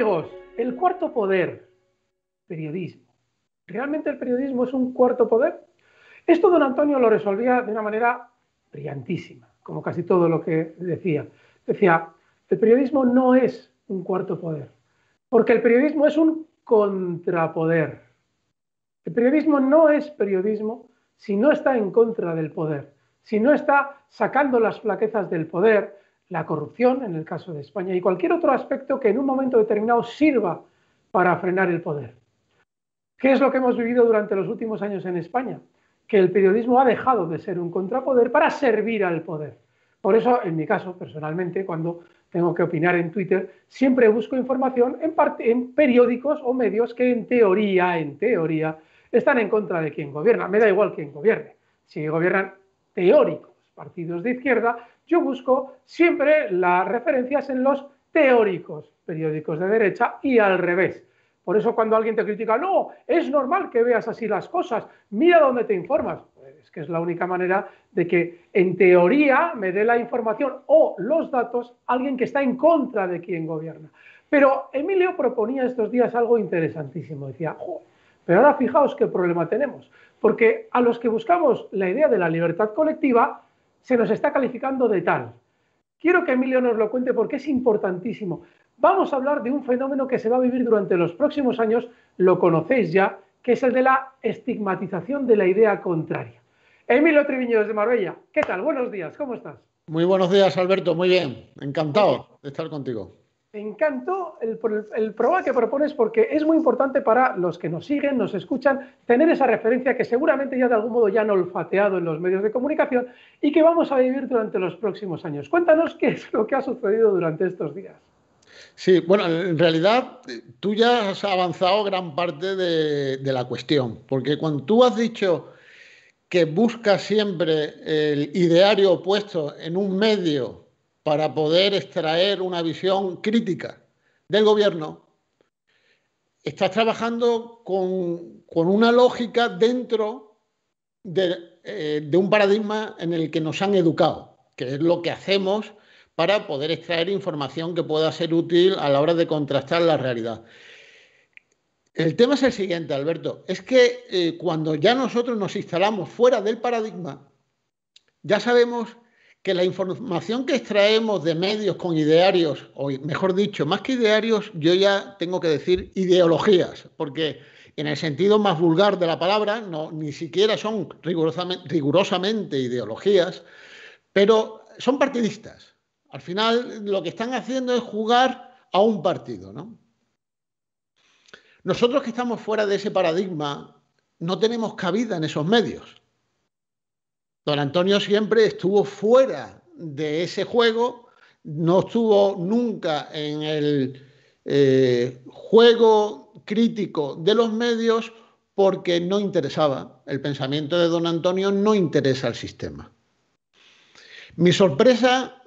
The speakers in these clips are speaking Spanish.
amigos, el cuarto poder, periodismo. ¿Realmente el periodismo es un cuarto poder? Esto don Antonio lo resolvía de una manera brillantísima, como casi todo lo que decía. Decía, el periodismo no es un cuarto poder, porque el periodismo es un contrapoder. El periodismo no es periodismo si no está en contra del poder, si no está sacando las flaquezas del poder, la corrupción en el caso de España y cualquier otro aspecto que en un momento determinado sirva para frenar el poder. ¿Qué es lo que hemos vivido durante los últimos años en España? Que el periodismo ha dejado de ser un contrapoder para servir al poder. Por eso, en mi caso, personalmente, cuando tengo que opinar en Twitter, siempre busco información en, periódicos o medios que en teoría, en teoría, están en contra de quien gobierna. Me da igual quién gobierne. Si gobiernan teóricos partidos de izquierda, yo busco siempre las referencias en los teóricos periódicos de derecha y al revés. Por eso cuando alguien te critica, no, es normal que veas así las cosas, mira dónde te informas. Pues es que es la única manera de que en teoría me dé la información o los datos alguien que está en contra de quien gobierna. Pero Emilio proponía estos días algo interesantísimo. Decía, pero ahora fijaos qué problema tenemos. Porque a los que buscamos la idea de la libertad colectiva, se nos está calificando de tal. Quiero que Emilio nos lo cuente porque es importantísimo. Vamos a hablar de un fenómeno que se va a vivir durante los próximos años, lo conocéis ya, que es el de la estigmatización de la idea contraria. Emilio Triviño desde Marbella, ¿qué tal? Buenos días, ¿cómo estás? Muy buenos días, Alberto, muy bien, encantado de estar contigo. Me encantó el, el programa que propones porque es muy importante para los que nos siguen, nos escuchan, tener esa referencia que seguramente ya de algún modo ya han olfateado en los medios de comunicación y que vamos a vivir durante los próximos años. Cuéntanos qué es lo que ha sucedido durante estos días. Sí, bueno, en realidad eh, tú ya has avanzado gran parte de, de la cuestión, porque cuando tú has dicho que busca siempre el ideario opuesto en un medio para poder extraer una visión crítica del gobierno, está trabajando con, una lógica dentro eh, de, un paradigma en el que nos han educado, que es lo que hacemos para poder extraer información que pueda ser útil a la hora de contrastar la realidad. El tema es el siguiente, Alberto. Es que eh, cuando ya nosotros nos instalamos fuera del paradigma, ya sabemos la información que extraemos de medios con idearios, o mejor dicho, más que idearios, yo ya tengo que decir ideologías, porque en el sentido más vulgar de la palabra, no, ni siquiera son rigurosamente, ideologías, pero son partidistas. Al final lo que están haciendo es jugar a un partido. Nosotros que estamos fuera de ese paradigma, no tenemos cabida en esos medios. Don Antonio siempre estuvo fuera de ese juego, no estuvo nunca en el eh, juego crítico de los medios porque no interesaba. El pensamiento de don Antonio no interesa al sistema. Mi sorpresa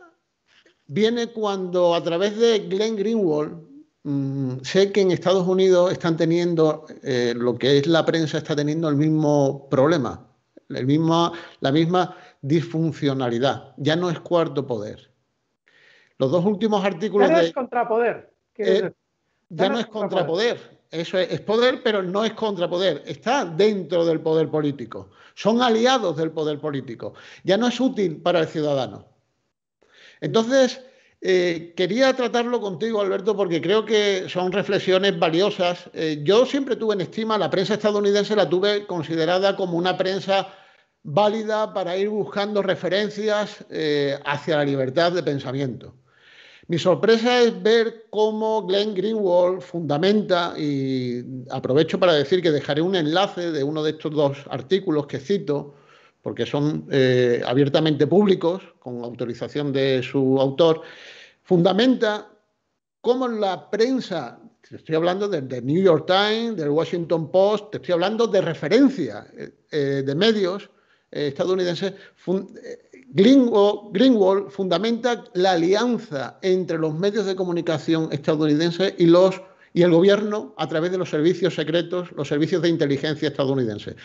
viene cuando a través de Glenn Greenwald, mm, sé que en Estados Unidos están teniendo, eh, lo que es la prensa está teniendo el mismo problema la misma disfuncionalidad. Ya no es cuarto poder. Los dos últimos artículos. Ya no es contrapoder. Eh, ya, no, es contrapoder. Eso es, poder, pero no es contrapoder. Está dentro del poder político. Son aliados del poder político. Ya no es útil para el ciudadano. Entonces, eh, quería tratarlo contigo, Alberto, porque creo que son reflexiones valiosas. Eh, yo siempre tuve en estima, la prensa estadounidense la tuve considerada como una prensa válida para ir buscando referencias eh, hacia la libertad de pensamiento. Mi sorpresa es ver cómo Glenn Greenwald fundamenta, y aprovecho para decir que dejaré un enlace de uno de estos dos artículos que cito, porque son eh, abiertamente públicos, con autorización de su autor, fundamenta cómo la prensa, estoy hablando del New York Times, del Washington Post, te estoy hablando de referencia eh, de medios, eh, estadounidense estadounidenses, eh, Greenwald, fundamenta la alianza entre los medios de comunicación estadounidenses y los y el gobierno a través de los servicios secretos, los servicios de inteligencia estadounidenses.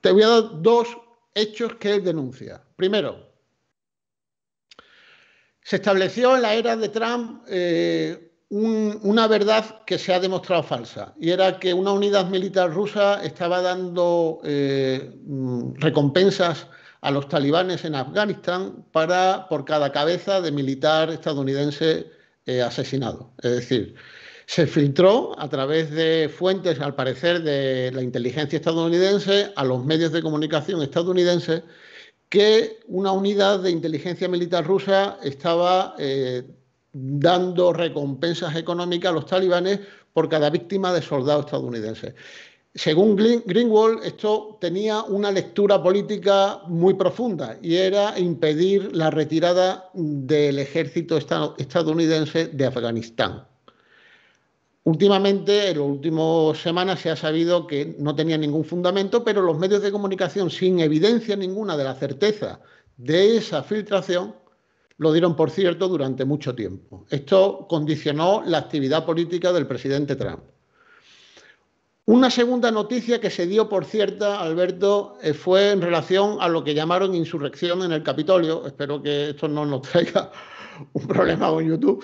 Te voy a dar dos hechos que él denuncia. Primero, se estableció en la era de Trump eh, una verdad que se ha demostrado falsa, y era que una unidad militar rusa estaba dando eh, mm, recompensas a los talibanes en Afganistán para, por cada cabeza de militar estadounidense eh, asesinado. Es decir, se filtró a través de fuentes, al parecer, de la inteligencia estadounidense a los medios de comunicación estadounidenses que una unidad de inteligencia militar rusa estaba eh, dando recompensas económicas a los talibanes por cada víctima de soldados estadounidenses. Según Greenwald, esto tenía una lectura política muy profunda y era impedir la retirada del ejército estadounidense de Afganistán. Últimamente, en las últimas semanas, se ha sabido que no tenía ningún fundamento, pero los medios de comunicación, sin evidencia ninguna de la certeza de esa filtración, lo dieron por cierto durante mucho tiempo. Esto condicionó la actividad política del presidente Trump. Una segunda noticia que se dio por cierta, Alberto, eh, fue en relación a lo que llamaron insurrección en el Capitolio. Espero que esto no nos traiga un problema con YouTube,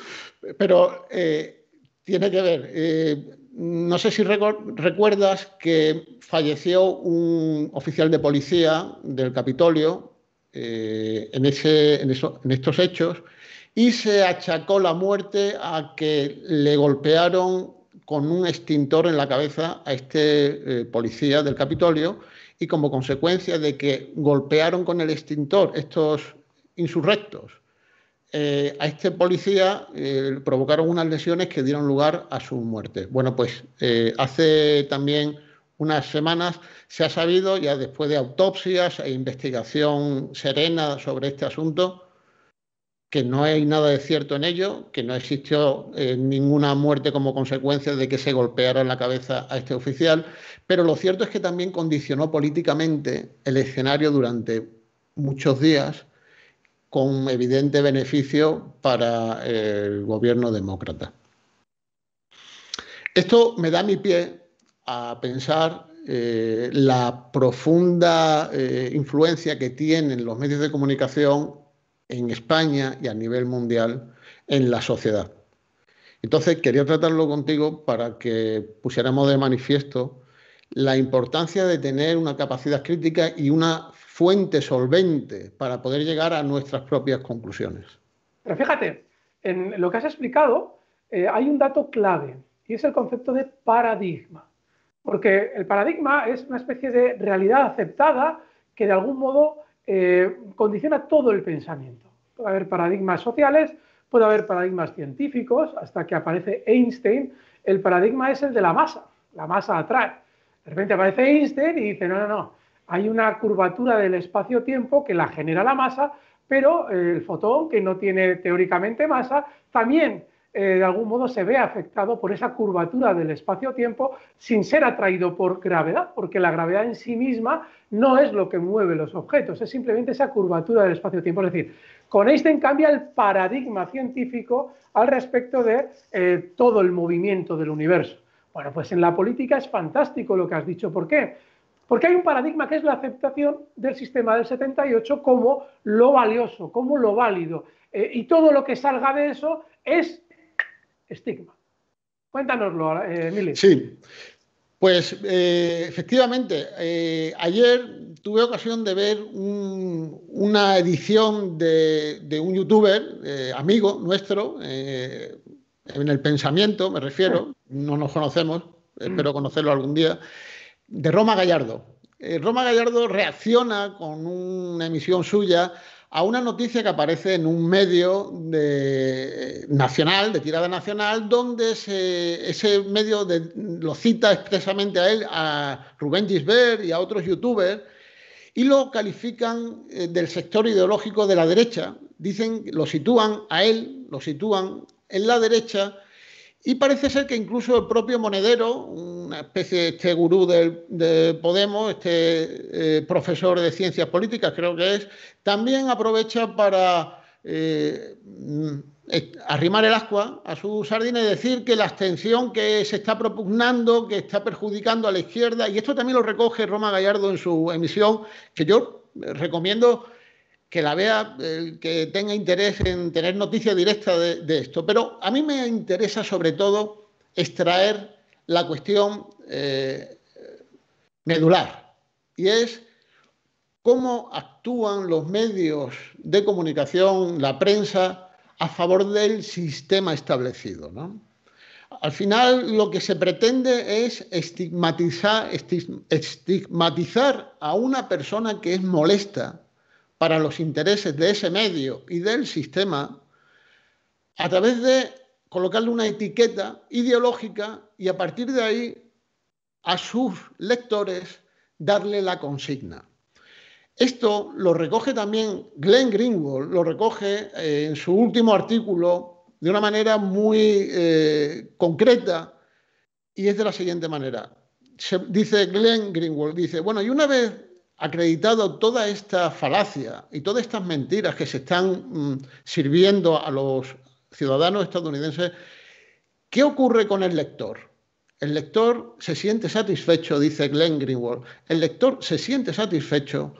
pero eh, tiene que ver. Eh, no sé si recuerdas que falleció un oficial de policía del Capitolio eh, en, ese, en, estos hechos y se achacó la muerte a que le golpearon con un extintor en la cabeza a este eh, policía del Capitolio y como consecuencia de que golpearon con el extintor estos insurrectos eh, a este policía provocaron unas lesiones que dieron lugar a su muerte. Bueno, pues hace también unas semanas se ha sabido, ya después de autopsias e investigación serena sobre este asunto, que no hay nada de cierto en ello, que no existió eh, ninguna muerte como consecuencia de que se golpeara en la cabeza a este oficial, pero lo cierto es que también condicionó políticamente el escenario durante muchos días con evidente beneficio para eh, el gobierno demócrata. Esto me da mi pie a pensar eh, la profunda eh, influencia que tienen los medios de comunicación en España y a nivel mundial en la sociedad. Entonces, quería tratarlo contigo para que pusiéramos de manifiesto la importancia de tener una capacidad crítica y una fuente solvente para poder llegar a nuestras propias conclusiones. Pero fíjate, en lo que has explicado eh, hay un dato clave y es el concepto de paradigma. Porque el paradigma es una especie de realidad aceptada que de algún modo eh, condiciona todo el pensamiento. Puede haber paradigmas sociales, puede haber paradigmas científicos, hasta que aparece Einstein, el paradigma es el de la masa, la masa atrae. De repente aparece Einstein y dice, no, no, no, hay una curvatura del espacio-tiempo que la genera la masa, pero el fotón, que no tiene teóricamente masa, también eh, de algún modo se ve afectado por esa curvatura del espacio-tiempo sin ser atraído por gravedad, porque la gravedad en sí misma no es lo que mueve los objetos, es simplemente esa curvatura del espacio-tiempo. Es decir, con Einstein cambia el paradigma científico al respecto de eh, todo el movimiento del universo. Bueno, pues en la política es fantástico lo que has dicho. ¿Por qué? Porque hay un paradigma que es la aceptación del sistema del 78 como lo valioso, como lo válido. Eh, y todo lo que salga de eso es estigma. Cuéntanoslo, eh, Emilio. Sí, pues eh, efectivamente, eh, ayer tuve ocasión de ver una edición de, un youtuber amigo nuestro, en el pensamiento me refiero, ah. no nos conocemos, mm. espero conocerlo algún día, de Roma Gallardo. Roma Gallardo reacciona con una emisión suya a una noticia que aparece en un medio nacional, de tirada nacional, donde ese medio lo cita expresamente a él, a Rubén Gisbert y a otros youtubers, y lo califican eh, del sector ideológico de la derecha. Dicen, lo sitúan a él, lo sitúan en la derecha y parece ser que incluso el propio Monedero, una especie de este gurú del, de Podemos, este eh, profesor de ciencias políticas creo que es, también aprovecha para eh, mm, arrimar el ascua a su sardina y decir que la abstención que se está propugnando, que está perjudicando a la izquierda, y esto también lo recoge Roma Gallardo en su emisión, que yo recomiendo que la vea eh, que tenga interés en tener noticia directa de, esto. Pero a mí me interesa sobre todo extraer la cuestión eh, medular y es cómo actúan los medios de comunicación, la prensa, a favor del sistema establecido. Al final lo que se pretende es estigmatizar, estigmatizar a una persona que es molesta para los intereses de ese medio y del sistema a través de colocarle una etiqueta ideológica y a partir de ahí a sus lectores darle la consigna. Esto lo recoge también Glenn Greenwald, lo recoge eh, en su último artículo de una manera muy eh, concreta y es de la siguiente manera. dice Glenn Greenwald, dice, bueno, y una vez acreditado toda esta falacia y todas estas mentiras que se están mm, sirviendo a los ciudadanos estadounidenses, ¿qué ocurre con el lector? El lector se siente satisfecho, dice Glenn Greenwald, el lector se siente satisfecho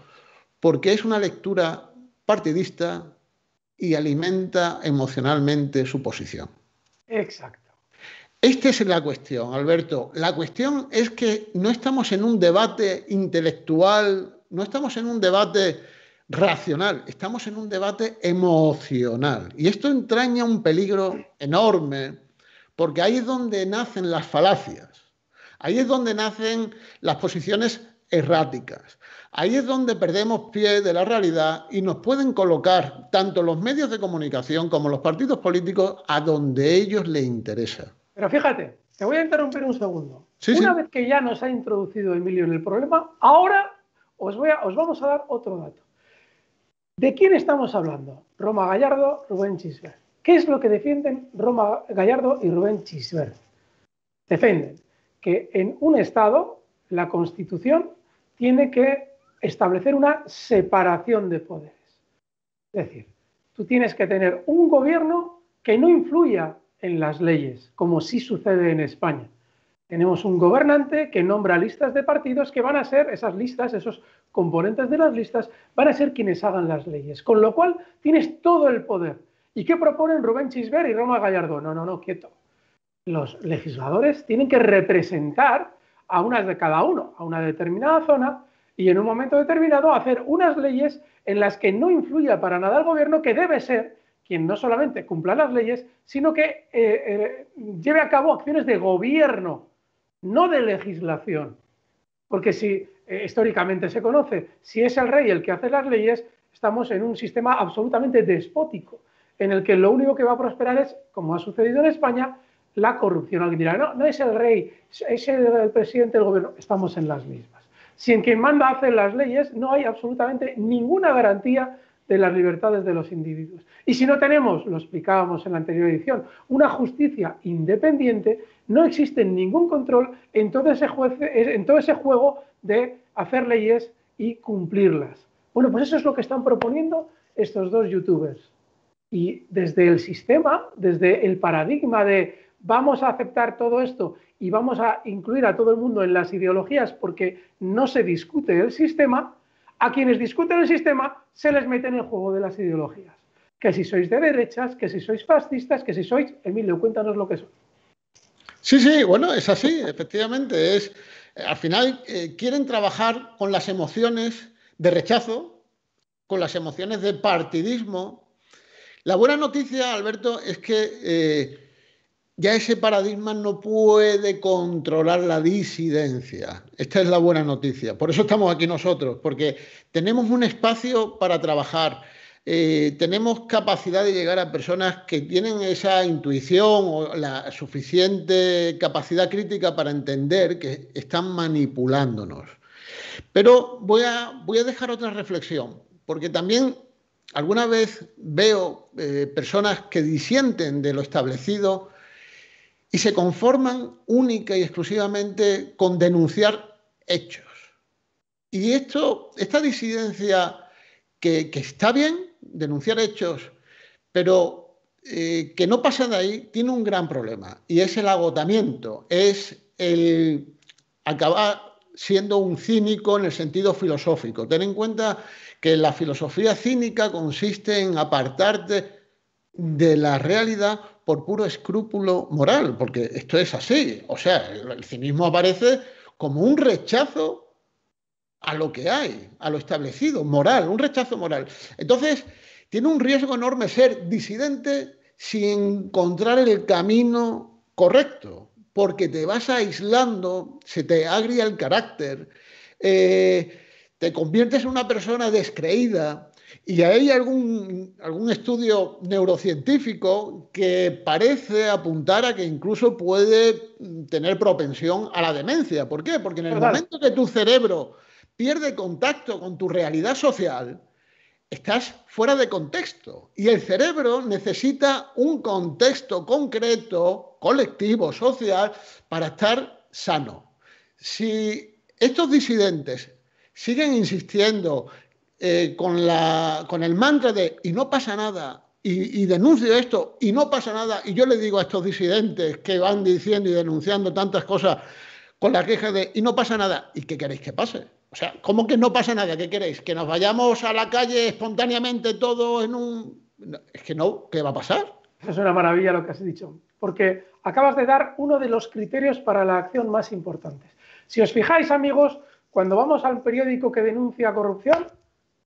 porque es una lectura partidista y alimenta emocionalmente su posición. Exacto. Esta es la cuestión, Alberto. La cuestión es que no estamos en un debate intelectual, no estamos en un debate racional, estamos en un debate emocional. Y esto entraña un peligro enorme, porque ahí es donde nacen las falacias, ahí es donde nacen las posiciones erráticas, ahí es donde perdemos pie de la realidad y nos pueden colocar tanto los medios de comunicación como los partidos políticos a donde ellos les interesa. Pero fíjate, te voy a interrumpir un segundo. Una vez que ya nos ha introducido Emilio en el problema, ahora os, voy a, os vamos a dar otro dato. ¿De quién estamos hablando? Roma Gallardo, Rubén Chisbert. ¿Qué es lo que defienden Roma Gallardo y Rubén Chisbert? Defienden que en un Estado la Constitución tiene que establecer una separación de poderes. Es decir, tú tienes que tener un gobierno que no influya en las leyes, como sí sucede en España. Tenemos un gobernante que nombra listas de partidos que van a ser esas listas, esos componentes de las listas, van a ser quienes hagan las leyes. Con lo cual tienes todo el poder. ¿Y qué proponen Rubén Chisbert y Roma Gallardo? No, no, no, quieto. Los legisladores tienen que representar a unas de cada uno, a una determinada zona, y en un momento determinado hacer unas leyes en las que no influya para nada el gobierno, que debe ser quien no solamente cumpla las leyes, sino que eh, eh, lleve a cabo acciones de gobierno, no de legislación. Porque si eh, históricamente se conoce, si es el rey el que hace las leyes, estamos en un sistema absolutamente despótico, en el que lo único que va a prosperar es, como ha sucedido en España, la corrupción. Alguien dirá, no, no es el rey, es el, presidente del gobierno, estamos en las mismas. Si en quien manda hace las leyes, no hay absolutamente ninguna garantía de las libertades de los individuos. Y si no tenemos, lo explicábamos en la anterior edición, una justicia independiente, no existe ningún control en todo ese, eh, en todo ese juego de hacer leyes y cumplirlas. Bueno, pues eso es lo que están proponiendo estos dos youtubers. Y desde el sistema, desde el paradigma de vamos a aceptar todo esto y vamos a incluir a todo el mundo en las ideologías porque no se discute el sistema, a quienes discuten el sistema se les mete en el juego de las ideologías. Que si sois de derechas, que si sois fascistas, que si sois... Emilio, cuéntanos lo que son. Sí, sí, bueno, es así, efectivamente. Es, eh, al final eh, quieren trabajar con las emociones de rechazo, con las emociones de partidismo. La buena noticia, Alberto, es que eh, ya ese paradigma no puede controlar la disidencia. Esta es la buena noticia. Por eso estamos aquí nosotros, porque tenemos un espacio para trabajar. Eh, tenemos capacidad de llegar a personas que tienen esa intuición o la suficiente capacidad crítica para entender que están manipulándonos. Pero voy a, voy a dejar otra reflexión, porque también alguna vez veo eh, personas que disienten de lo establecido y se conforman única y exclusivamente con denunciar hechos. Y esto, esta disidencia que, está bien, denunciar hechos, pero eh, que no pasa de ahí, tiene un gran problema y es el agotamiento, es el acabar siendo un cínico en el sentido filosófico. Ten en cuenta que la filosofía cínica consiste en apartarte de la realidad por puro escrúpulo moral, porque esto es así. O sea, el, cinismo aparece como un rechazo a lo que hay, a lo establecido, moral, un rechazo moral. Entonces, tiene un riesgo enorme ser disidente sin encontrar el camino correcto, porque te vas aislando, se te agria el carácter, eh, te conviertes en una persona descreída, y hay algún, estudio neurocientífico que parece apuntar a que incluso puede mm, tener propensión a la demencia. ¿Por qué? Porque en el momento que tu cerebro pierde contacto con tu realidad social, estás fuera de contexto. Y el cerebro necesita un contexto concreto, colectivo, social, para estar sano. Si estos disidentes siguen insistiendo eh, con, el mantra de y no pasa nada, y, denuncio esto y no pasa nada, y yo le digo a estos disidentes que van diciendo y denunciando tantas cosas con la queja de y no pasa nada, ¿y qué queréis que pase? O sea, ¿cómo que no pasa nada? ¿Qué queréis? ¿Que nos vayamos a la calle espontáneamente todo en un...? es que no, ¿qué va a pasar? Es una maravilla lo que has dicho, porque acabas de dar uno de los criterios para la acción más importantes. Si os fijáis, amigos, cuando vamos al periódico que denuncia corrupción,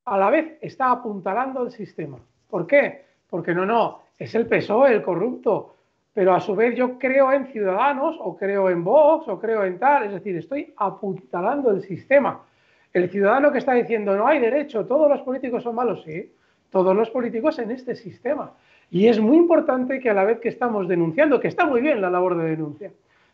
a la vez está apuntalando el sistema. ¿Por qué? Porque no, no, es el PSOE el corrupto, pero a su vez yo creo en Ciudadanos o creo en Vox o creo en tal, es decir, estoy apuntalando el sistema. El ciudadano que está diciendo no hay derecho, todos los políticos son malos, sí, todos los políticos en este sistema. Y es muy importante que a la vez que estamos denunciando, que está muy bien la labor de denuncia,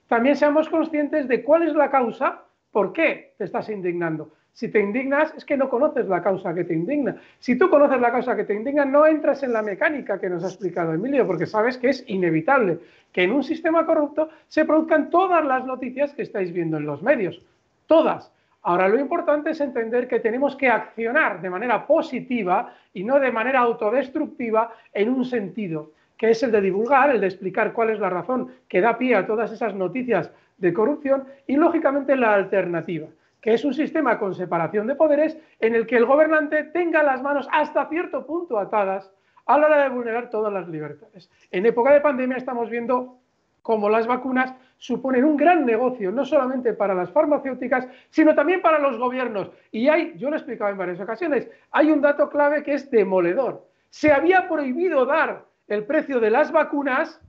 también seamos conscientes de cuál es la causa, por qué te estás indignando. Si te indignas es que no conoces la causa que te indigna. Si tú conoces la causa que te indigna, no entras en la mecánica que nos ha explicado Emilio, porque sabes que es inevitable que en un sistema corrupto se produzcan todas las noticias que estáis viendo en los medios. Todas. Ahora, lo importante es entender que tenemos que accionar de manera positiva y no de manera autodestructiva en un sentido, que es el de divulgar, el de explicar cuál es la razón que da pie a todas esas noticias de corrupción y, lógicamente, la alternativa que es un sistema con separación de poderes en el que el gobernante tenga las manos hasta cierto punto atadas a la hora de vulnerar todas las libertades. En época de pandemia estamos viendo cómo las vacunas suponen un gran negocio, no solamente para las farmacéuticas, sino también para los gobiernos. Y hay, yo lo he explicado en varias ocasiones, hay un dato clave que es demoledor. Se había prohibido dar el precio de las vacunas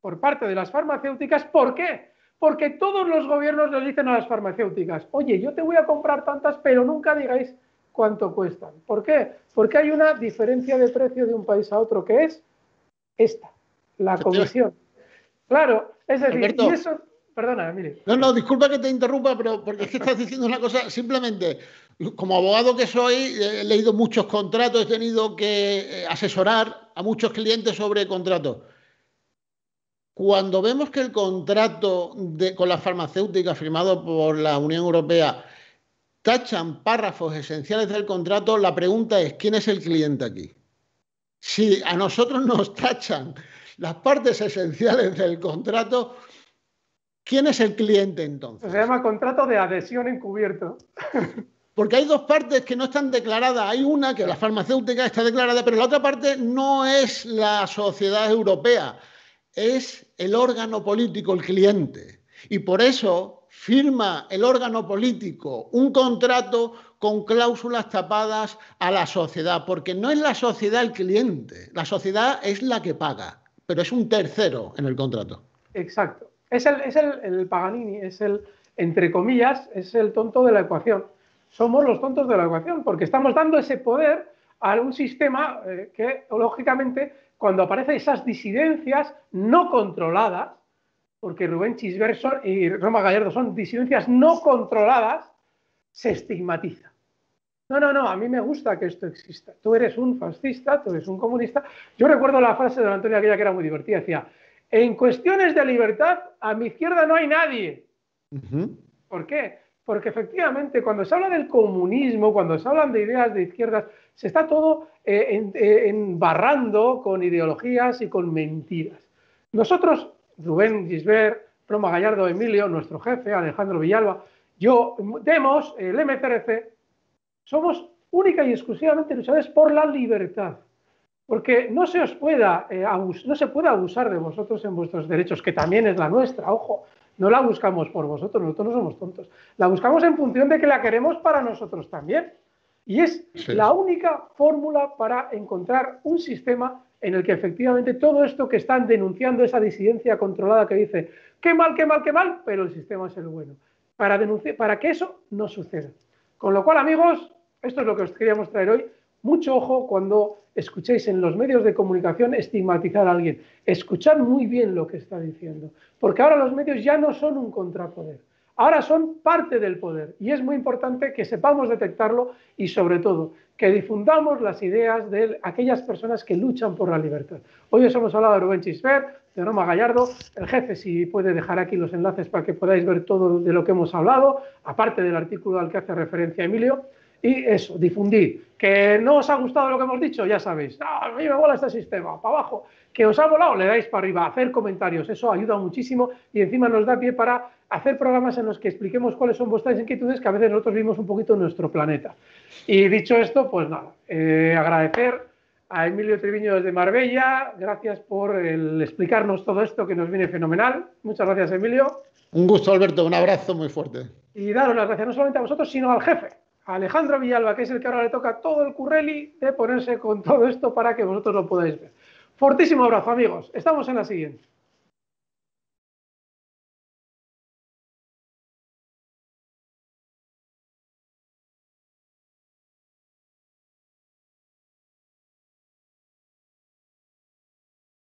por parte de las farmacéuticas. ¿Por qué? porque todos los gobiernos les dicen a las farmacéuticas, oye, yo te voy a comprar tantas, pero nunca digáis cuánto cuestan. ¿Por qué? Porque hay una diferencia de precio de un país a otro que es esta, la comisión. Claro, es decir, y eso... Perdona, mire. No, no, disculpa que te interrumpa, pero porque es que estás diciendo una cosa, simplemente, como abogado que soy, he leído muchos contratos, he tenido que eh, asesorar a muchos clientes sobre contratos. Cuando vemos que el contrato con la farmacéutica firmado por la Unión Europea tachan párrafos esenciales del contrato, la pregunta es, ¿quién es el cliente aquí? Si a nosotros nos tachan las partes esenciales del contrato, ¿quién es el cliente entonces? Se llama contrato de adhesión encubierto. Porque hay dos partes que no están declaradas. Hay una que la farmacéutica está declarada, pero la otra parte no es la sociedad europea es el órgano político, el cliente. Y por eso firma el órgano político un contrato con cláusulas tapadas a la sociedad, porque no es la sociedad el cliente, la sociedad es la que paga, pero es un tercero en el contrato. Exacto. Es el, el, Paganini, es el, entre comillas, es el tonto de la ecuación. Somos los tontos de la ecuación, porque estamos dando ese poder a un sistema eh, que, lógicamente, cuando aparecen esas disidencias no controladas, porque Rubén Chisverso y Roma Gallardo son disidencias no controladas, se estigmatiza. No, no, no, a mí me gusta que esto exista. Tú eres un fascista, tú eres un comunista. Yo recuerdo la frase de don Antonio aquella que era muy divertida, decía, en cuestiones de libertad, a mi izquierda no hay nadie. ¿Por qué? porque efectivamente cuando se habla del comunismo, cuando se hablan de ideas de izquierdas, se está todo eh, eh, embarrando con ideologías y con mentiras. Nosotros, Rubén Gisbert, Roma Gallardo Emilio, nuestro jefe, Alejandro Villalba, yo, Demos, el MCRC, somos única y exclusivamente luchadores por la libertad. Porque no se os pueda, eh, no se puede abusar de vosotros en vuestros derechos, que también es la nuestra, ojo. No la buscamos por vosotros, nosotros no somos tontos. La buscamos en función de que la queremos para nosotros también. Y es la única fórmula para encontrar un sistema en el que efectivamente todo esto que están denunciando, esa disidencia controlada que dice, qué mal, qué mal, qué mal, pero el sistema es el bueno, para, denunciar, para que eso no suceda. Con lo cual, amigos, esto es lo que os queríamos traer hoy. Mucho ojo cuando escuchéis en los medios de comunicación estigmatizar a alguien. Escuchad muy bien lo que está diciendo, porque ahora los medios ya no son un contrapoder, ahora son parte del poder y es muy importante que sepamos detectarlo y sobre todo que difundamos las ideas de aquellas personas que luchan por la libertad. Hoy os hemos hablado de Rubén Chisfer, de Roma Gallardo, el jefe si puede dejar aquí los enlaces para que podáis ver todo de lo que hemos hablado, aparte del artículo al que hace referencia Emilio y eso, difundir. Que no os ha gustado lo que hemos dicho, ya sabéis, ah, a mí me mola este sistema, para abajo. Que os ha volado, le dais para arriba, hacer comentarios, eso ayuda muchísimo y encima nos da pie para hacer programas en los que expliquemos cuáles son vuestras inquietudes, que a veces nosotros vivimos un poquito en nuestro planeta. Y dicho esto, pues nada, eh, agradecer a Emilio Triviño de Marbella, gracias por explicarnos todo esto que nos viene fenomenal. Muchas gracias, Emilio. Un gusto, Alberto, un abrazo muy fuerte. Y daros las gracias no solamente a vosotros, sino al jefe, Alejandro Villalba, que es el que ahora le toca todo el curreli de ponerse con todo esto para que vosotros lo podáis ver. Fortísimo abrazo, amigos. Estamos en la siguiente.